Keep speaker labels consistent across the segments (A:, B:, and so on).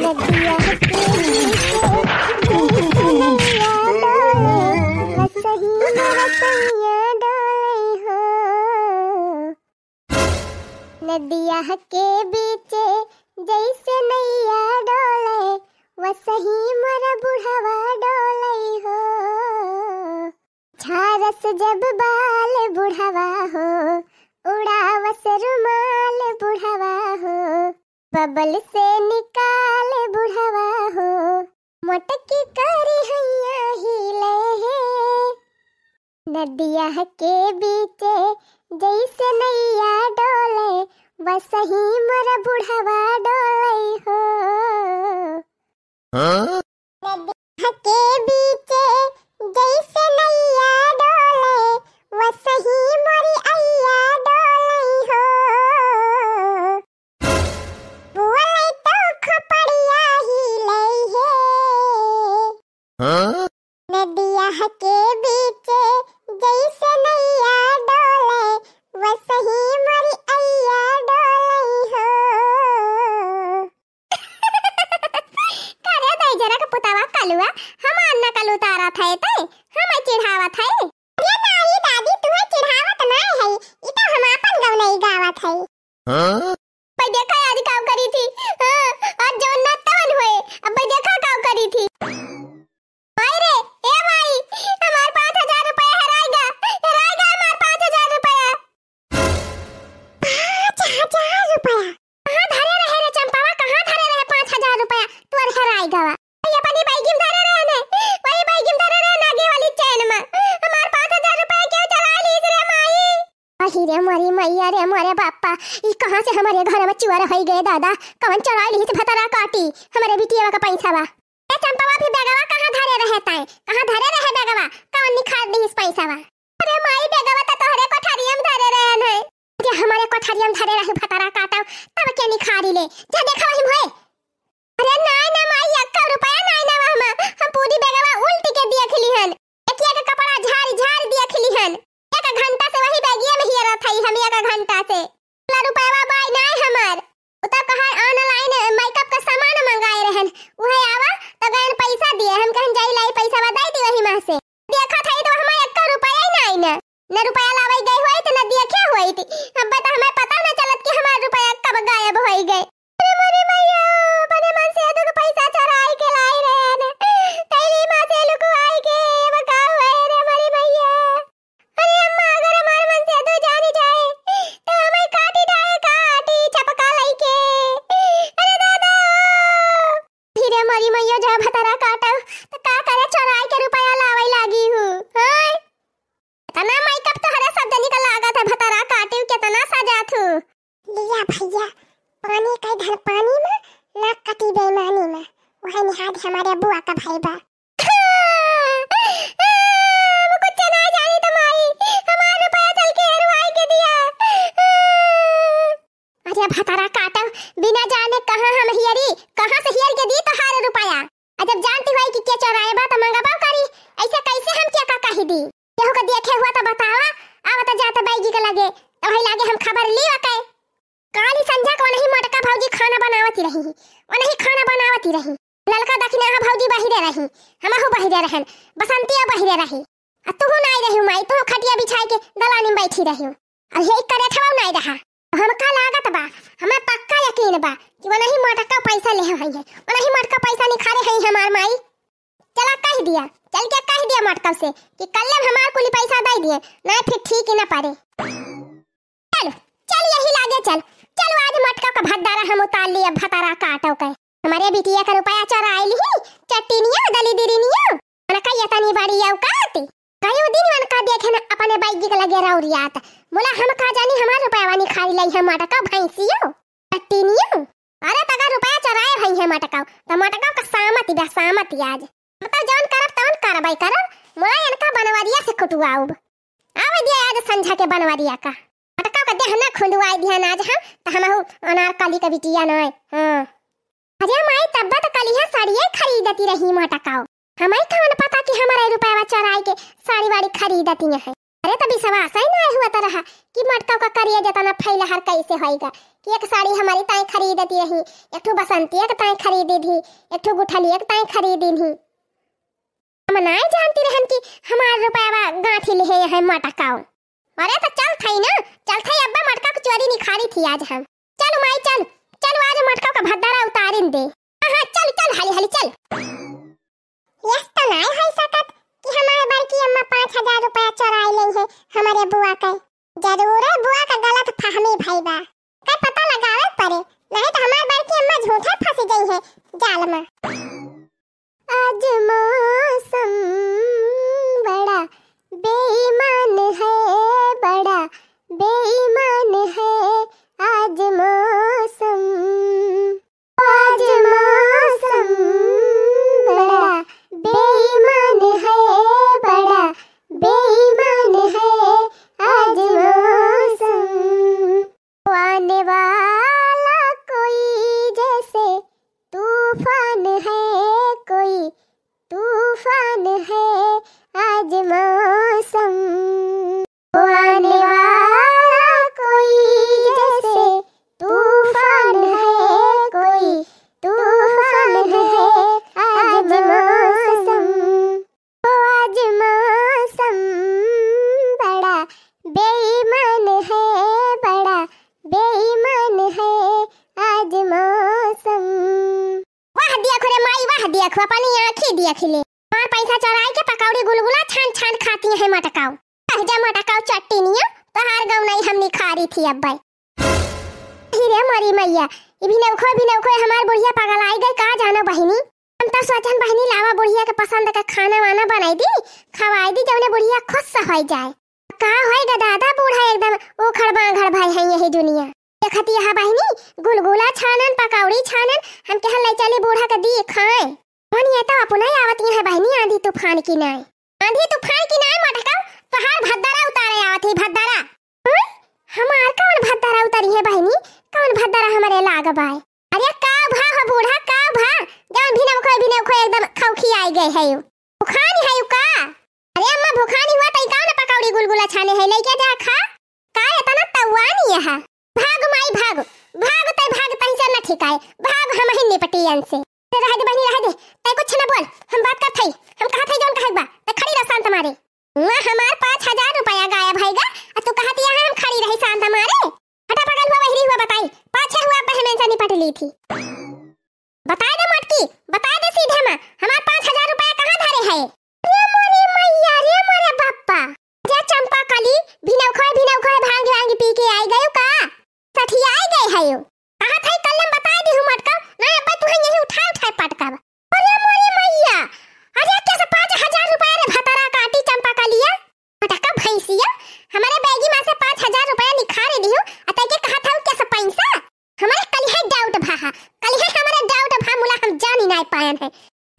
A: नदिया के बीच जैसे नैया डोले वसही मोर बुढ़वा डोले हो छारस जब बाल बुढ़ावा हो उड़ा वस रुमाल बुढ़ावा हो बबल से निकाल बुढ़वा हो मटकी करी हैया ही ले नदिया के बीचे जैसे नैया डोले वसही मोर बुढ़वा डोले हो हाँ? नदिया के થાય दादा कवन चढ़ाई लिहित भतरा काटी हमारे बिटिया का पैसा बा ए चंपवा भी बेगावा कहां धरे रहता है कहां धरे रहे बेगावा कवन निखार दी इस पैसा बा अरे माई बेगावा त तोहरे कोठारिया में धरे रहन है जे हमारे कोठारिया में धरे रहे भतरा काटा तब के निखारी ले जा देखा हम होए अरे नाय ना माई अक्का रुपया नाय ना हम हम पूरी बेगावा उल्टी के दिया खिली हन एकिया के कपड़ा झाड़ झाड़ दिया खिली हन एक घंटा से वही बैगिया में ही था हई हम एक घंटा से रुपया है निहाद हमारे अबू आका भाई बा बिना जाने कहां हम हियरी कहां से हियर के दी तोहार रुपया अजब जानती होई कि के चोराए बा त तो मंगाबा करी ऐसे कैसे हम क्या का कही दी केहू का देखे हुआ तो बतावा आव त तो जात बैगी के लगे तो हई लागे हम खबर ली वा काली संध्या को नहीं मटका भौजी खाना बनावती रही वो नहीं खाना बनावती रही ललका दखिना हा भौजी बाहिरे रही हमहु बाहिरे रहन बसंतिया बाहिरे रही आ तुहु नाई रही माई तुहु खटिया बिछाई के दलानी बैठी रही आ हे करे थवा नाई रहा हम का लागत बा हमें पक्का यकीन बा कि वो वही मटका पैसा ले हई है वो वही मटका पैसा निखारे हई हमार माई चला कह दिया चल के कह दिया मटका से कि कल हमार कुली पैसा दे दिए ना फिर ठीक ही ना पड़े चल चल यही लागे चल चलो आज मटका का भद्दारा हम उतार लिए भतारा काटो के हमारे बिटिया का रुपया चोराइल ही चट्टीनिया दली दिरिनिया ये तनी बड़ी औकात कयो दिन मन का देखे ना अपने बाइक के लगे रौरियात बोला हम का जानी हमार रुपया वानी खाई लई हम मटका भैंसियो चट्टीनिया अरे तगा रुपया चोराए भई है मटकाओ त तो मटकाओ का सामत बे सामत आज मतलब तो जवन करब तवन करबई कर मोला इनका बनवा दिया से कुटवाऊ आवे दे आज संझा के बनवा दिया का मटकाओ का देहना खुंदवाई दिया ना आज हम त तो हमहु काली का बिटिया ना है हां अरे माई तब तो कलिया साड़ी खरीदती रही मोटकाओ हमारी कौन पता कि हमारे रुपया चौराई के साड़ी वाड़ी खरीदती है अरे तभी सवास ही नहीं हुआ तो रहा कि मटका का करिए जता ना फैला हर कैसे होएगा कि एक साड़ी हमारी ताई खरीदती रही एक ठो बसंती एक ताई खरीदी थी एक ठो गुठली एक ताई खरीदी थी हम नहीं जानती रहन कि हमारा रुपया गांठी लिए है मटकाओ अरे तो चल थई ना चल थई अब्बा मटका को चोरी निखारी थी आज हम चलो माई चल चल आज मटका का भद्दारा उतारिन दे हाँ, हाँ चल चल हाली हाली चल दिया खो अपनी आंखें दिया खिले मार हाँ, पैसा चढ़ाए के पकौड़ी गुलगुला छान छान खाती है मटकाओ पहजा मटकाओ तो हर गांव नहीं हमने खा रही थी अब भाई धीरे मरी मैया ये भी नौखो भी नौखो हमार बुढ़िया पागल आई गई कहा जाना बहिनी हम तो सोचन बहिनी लावा बुढ़िया के पसंद का खाना वाना बनाई दी खवाई दी जौने बुढ़िया खुश हो जाए का होएगा दादा बूढ़ा एकदम ओ खड़बा भाई है यही दुनिया देखती यहाँ बहनी गुलगुला छानन पकौड़ी छानन हम के हल चले बूढ़ा का दिए खाए मन ये तो अपना ही आवत है बहनी आंधी तूफान की नाय आंधी तूफान की नाय मटकाओ पहाड़ भद्दरा उतारे आवत ही भद्दरा हमार कौन भद्दरा उतरी है बहनी कौन भद्दरा हमारे लाग बाय अरे का भा हो बूढ़ा का भा जान भी ना कोई भी ना कोई एकदम खौखी आई गए है भुखानी है का अरे अम्मा भुखानी हुआ तई का ना पकौड़ी गुलगुला छाने है लेके जा खा का है तना तवानी है भाग भाग तई भाग तई से न ठीक आए भाग हम ही निपटी अन से रह दे बहनी रह दे तई कुछ ना बोल हम बात कर थई हम कहा थई जोन कहबा त खड़ी रह शांत मारे वहां हमार 5000 रुपया गायब हैगा और तू कहत यहां हम खड़ी रही शांत मारे हटा बगल हुआ बहरी हुआ बताई पाछे हुआ बहने से निपट ली थी बता दे मटकी बता दे सीधे में हमार 5000 रुपया कहां धरे है रे मोरे मैया रे मोरे बाप्पा जा चंपा काली बिनौखा उठाई हो कहा था कल हम बता दी हूं मटका ना अब तू यही उठा उठा पटका अरे मोरे मैया अरे कैसे 5000 रुपया रे भतरा काटी चंपा का लिया पटका भैंसिया हमारे बैगी मां से 5000 रुपया निखा रे दियो अतः के कहा था कैसे पैसा हमारे कल है डाउट भाहा कल है हमारे डाउट भा मुला हम जान ही नहीं पायन है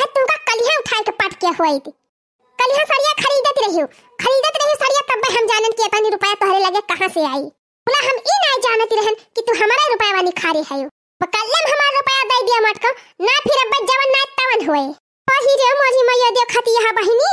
A: तू का कल है उठा के पट के होई थी कल है सरिया खरीदत रहियो खरीदत रहियो सरिया तब हम जानन कि अपन रुपया तोहरे लगे कहां से आई ओला हम ई नहीं जानत रहन कि तू हमारा रुपया वाली खारी है बकल्लम हमारा रुपया दे दिया मटको ना फिर अब जवन ना तवन होए पहिरे मोजी मैया देखत यहां बहिनी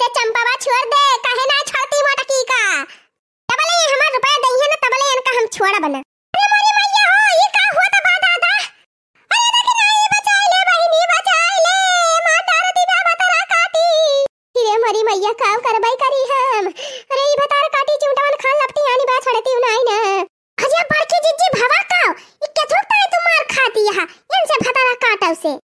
A: दे चंपावा छोड़ दे काहे ना छोड़ती मोटा की का तबले ये हमार रुपया दही ना तबले इनका हम छोड़ा बना अरे मोली मैया हो ये का हुआ था बादा दा अरे देखे ना ये बचाई ले बहिनी बचाई ले माता रती बा बतरा काटी फिर मरी मैया का करबाई करी हम अरे ये बता काटी चिमटवन खान लपटी आनी बात छोड़ती उनाई ना अजय बड़की जिज्जी भवा का ये केथोक ताई तुमार खाती यहां इनसे भतरा काटा उसे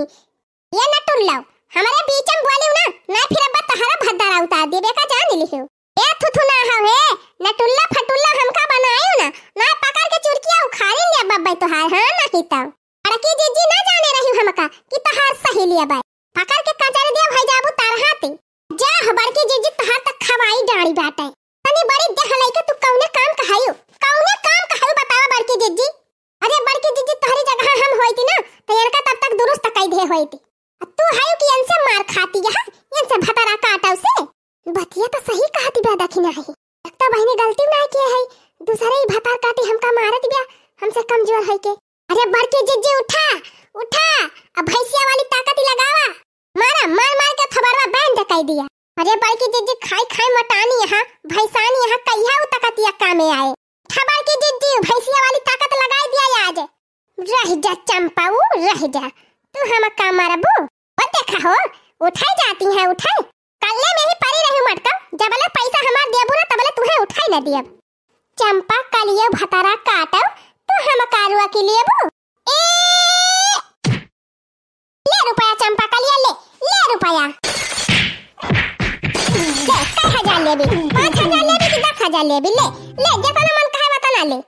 A: नहीं ये न टुन लाओ हमारे बीच में बोली ना मैं फिर अब तहरा भद्दा रहा उतार दे बेका जान ले लियो ए थुथु ना हाव हे न टुल्ला फटुल्ला हम का बनायो ना ना पकड़ के चुरकिया उखाड़ी लिया बब्बई तो हार हां ना कीता अरे की जीजी ना जाने रही हमका की तहार सहेलिया बाई बैठी तू है कि इनसे मार खाती है से भतरा काटा उसे बतिया तो सही कहती बे दखिना है लगता भाई ने गलती ना किए है दूसरे ही भतार काटी हमका मारत बिया हमसे कमजोर है के अरे बढ़ के जिज्जे उठा उठा अब भैंसिया वाली ताकत ही लगावा मारा मार मार के खबरवा बैन दे कह दिया अरे बढ़ के जिज्जे खाई खाई मटानी यहाँ भैंसान यहाँ कहिया उ काम कामे आए खबर के जिज्जे भैंसिया वाली ताकत लगाई दिया आज रह जा चंपाऊ रह जा तो हम काम मारबू और देखा हो उठाई जाती है उठाई कल्ले में ही पड़ी रही मटका जब जबले पैसा हमार देबू ना तबले तुहे उठाई ना दिए चंपा कलिए भतरा काटो तो हम कारुआ के लेबू ए ले रुपया चंपा कलिए ले ले रुपया ले 5000 लेबी 5000 ले भी 10000 लेबी ले ले जतना मन कहे बता बताना ले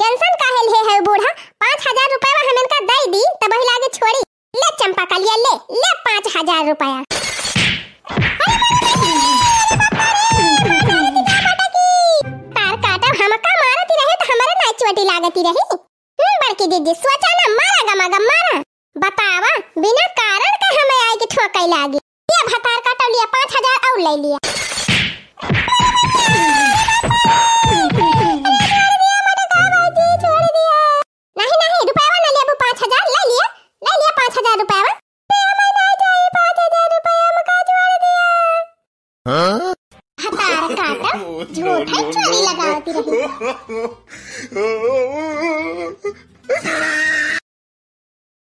A: टेंशन काहे ले है बूढ़ा पाँच हजार रुपया हमें का दई दी तब ही लागे छोड़ी ले चंपा का लिया ले ले पाँच हजार रुपया तो लागती रही हम्म, बड़की दीदी सोचा ना मारा गमा गमारा बतावा बिना कारण के हमें आए के ठोकई लागी ये भतार का टौलिया पाँच हजार और ले लिया